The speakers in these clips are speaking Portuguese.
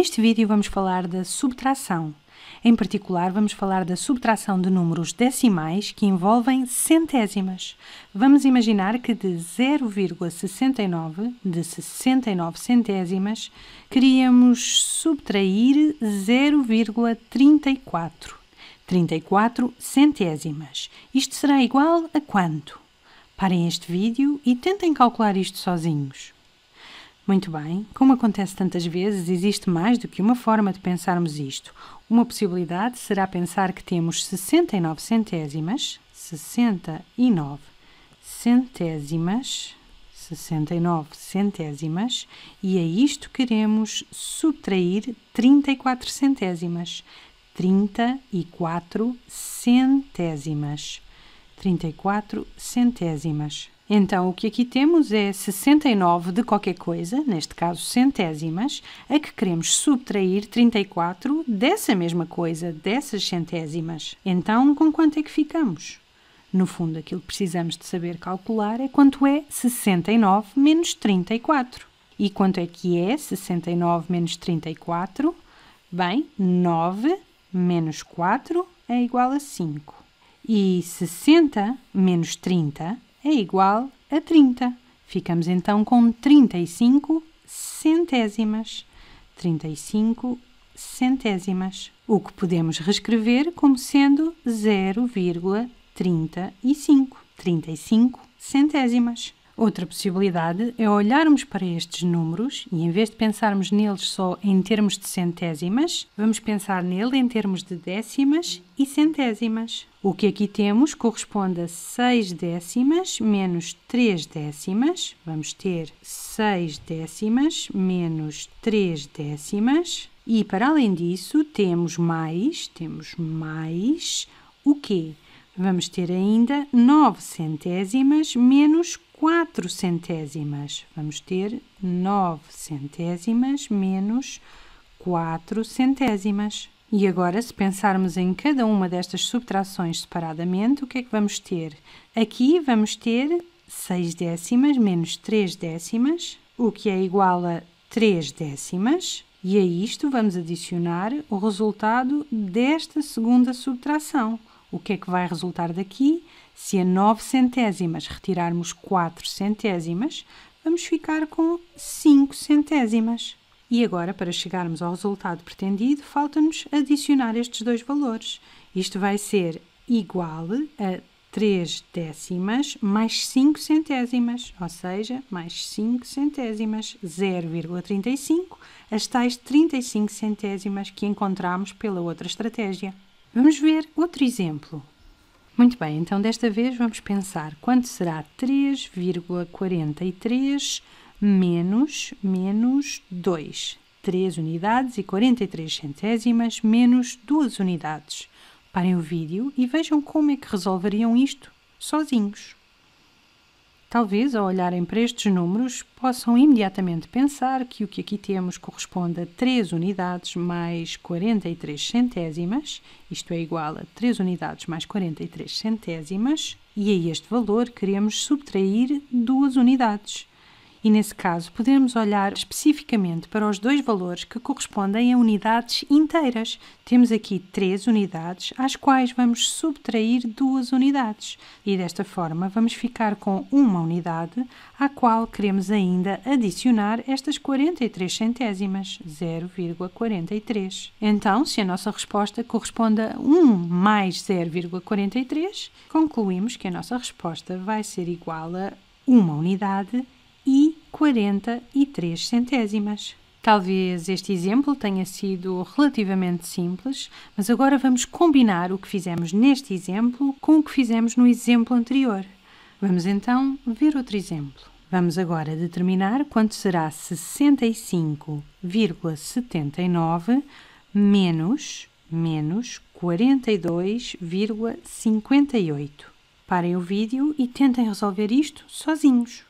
Neste vídeo vamos falar da subtração. Em particular, vamos falar da subtração de números decimais que envolvem centésimas. Vamos imaginar que de 0,69, de 69 centésimas, queríamos subtrair 0,34. 34 centésimas. Isto será igual a quanto? Parem este vídeo e tentem calcular isto sozinhos. Muito bem, como acontece tantas vezes, existe mais do que uma forma de pensarmos isto. Uma possibilidade será pensar que temos 69 centésimas, 69 centésimas, 69 centésimas, e a isto queremos subtrair 34 centésimas. 34 centésimas. 34 centésimas. Então, o que aqui temos é 69 de qualquer coisa, neste caso centésimas, a que queremos subtrair 34 dessa mesma coisa, dessas centésimas. Então, com quanto é que ficamos? No fundo, aquilo que precisamos de saber calcular é quanto é 69 menos 34. E quanto é que é 69 menos 34? Bem, 9 menos 4 é igual a 5. E 60 menos 30 é igual a 30. Ficamos então com 35 centésimas. 35 centésimas, o que podemos reescrever como sendo 0,35. 35 centésimas. Outra possibilidade é olharmos para estes números e, em vez de pensarmos neles só em termos de centésimas, vamos pensar nele em termos de décimas e centésimas. O que aqui temos corresponde a 6 décimas menos 3 décimas. Vamos ter 6 décimas menos 3 décimas. E para além disso, temos mais, temos mais o quê? Vamos ter ainda 9 centésimas menos 4 centésimas. Vamos ter 9 centésimas menos 4 centésimas. E agora, se pensarmos em cada uma destas subtrações separadamente, o que é que vamos ter? Aqui vamos ter 6 décimas menos 3 décimas, o que é igual a 3 décimas. E a isto vamos adicionar o resultado desta segunda subtração. O que é que vai resultar daqui? Se a 9 centésimas retirarmos 4 centésimas, vamos ficar com 5 centésimas. E agora, para chegarmos ao resultado pretendido, falta-nos adicionar estes dois valores. Isto vai ser igual a 3 décimas mais 5 centésimas, ou seja, mais 5 centésimas, 0,35, as tais 35 centésimas que encontramos pela outra estratégia. Vamos ver outro exemplo. Muito bem, então desta vez vamos pensar quanto será 3,43 menos menos 2. 3 unidades e 43 centésimas menos 2 unidades. Parem o vídeo e vejam como é que resolveriam isto sozinhos. Talvez, ao olharem para estes números, possam imediatamente pensar que o que aqui temos corresponde a 3 unidades mais 43 centésimas, isto é igual a 3 unidades mais 43 centésimas, e a este valor queremos subtrair 2 unidades. E nesse caso, podemos olhar especificamente para os dois valores que correspondem a unidades inteiras. Temos aqui três unidades, às quais vamos subtrair duas unidades. E desta forma, vamos ficar com uma unidade, à qual queremos ainda adicionar estas 43 centésimas, 0,43. Então, se a nossa resposta corresponde a 1 mais 0,43, concluímos que a nossa resposta vai ser igual a uma unidade e 43 centésimas. Talvez este exemplo tenha sido relativamente simples, mas agora vamos combinar o que fizemos neste exemplo com o que fizemos no exemplo anterior. Vamos então ver outro exemplo. Vamos agora determinar quanto será 65,79 menos menos 42,58. Parem o vídeo e tentem resolver isto sozinhos.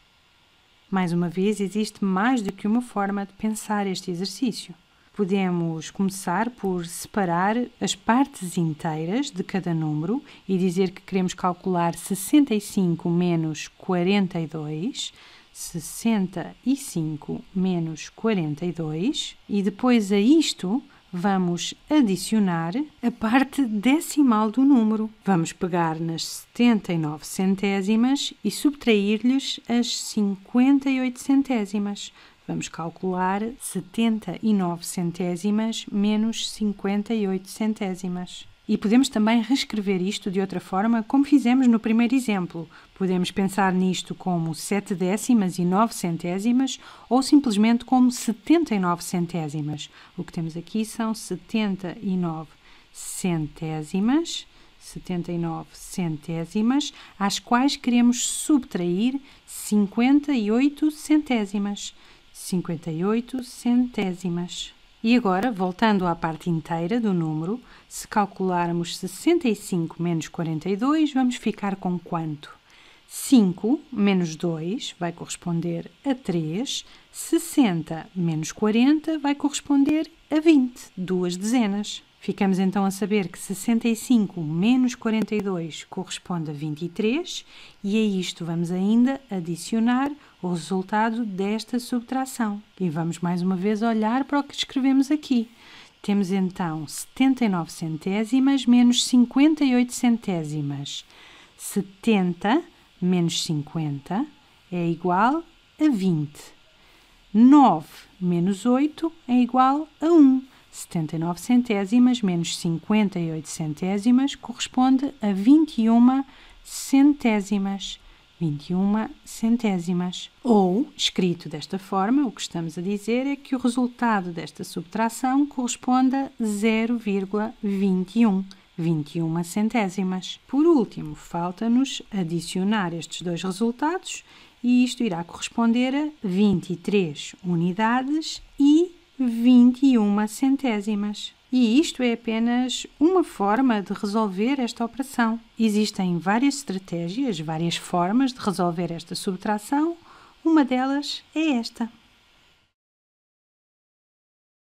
Mais uma vez, existe mais do que uma forma de pensar este exercício. Podemos começar por separar as partes inteiras de cada número e dizer que queremos calcular 65 menos 42, 65 menos 42, e depois a isto vamos adicionar a parte decimal do número. Vamos pegar nas 79 centésimas e subtrair-lhes as 58 centésimas. Vamos calcular 79 centésimas menos 58 centésimas. E podemos também reescrever isto de outra forma, como fizemos no primeiro exemplo. Podemos pensar nisto como 7 décimas e 9 centésimas, ou simplesmente como 79 centésimas. O que temos aqui são 79 centésimas, 79 centésimas, às quais queremos subtrair 58 centésimas. 58 centésimas. E agora, voltando à parte inteira do número, se calcularmos 65 menos 42, vamos ficar com quanto? 5 menos 2 vai corresponder a 3, 60 menos 40 vai corresponder a 20, duas dezenas. Ficamos então a saber que 65 menos 42 corresponde a 23 e a isto vamos ainda adicionar o resultado desta subtração. E vamos mais uma vez olhar para o que escrevemos aqui. Temos então 79 centésimas menos 58 centésimas. 70 menos 50 é igual a 20. 9 menos 8 é igual a 1. 79 centésimas menos 58 centésimas corresponde a 21 centésimas. 21 centésimas. Ou, escrito desta forma, o que estamos a dizer é que o resultado desta subtração corresponde a 0,21. 21 centésimas. Por último, falta-nos adicionar estes dois resultados e isto irá corresponder a 23 unidades e 21 centésimas e isto é apenas uma forma de resolver esta operação. Existem várias estratégias, várias formas de resolver esta subtração, uma delas é esta.